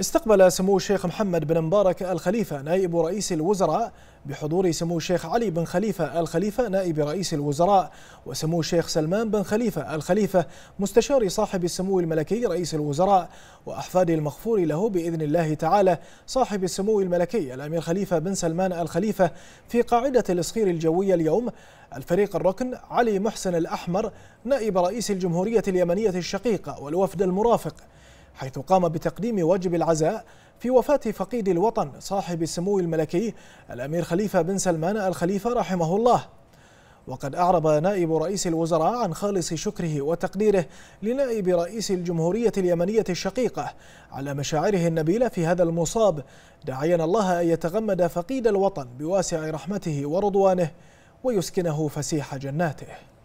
استقبل سمو الشيخ محمد بن مبارك الخليفة نائب رئيس الوزراء بحضور سمو الشيخ علي بن خليفة الخليفة نائب رئيس الوزراء وسمو الشيخ سلمان بن خليفة الخليفة مستشار صاحب السمو الملكي رئيس الوزراء وأحفاد المغفور له بإذن الله تعالى صاحب السمو الملكي الأمير خليفة بن سلمان الخليفة في قاعدة الإصخير الجوية اليوم الفريق الركن علي محسن الأحمر نائب رئيس الجمهورية اليمنية الشقيقة والوفد المرافق حيث قام بتقديم واجب العزاء في وفاة فقيد الوطن صاحب السمو الملكي الأمير خليفة بن سلمان الخليفة رحمه الله وقد أعرب نائب رئيس الوزراء عن خالص شكره وتقديره لنائب رئيس الجمهورية اليمنية الشقيقة على مشاعره النبيلة في هذا المصاب داعيا الله أن يتغمد فقيد الوطن بواسع رحمته ورضوانه ويسكنه فسيح جناته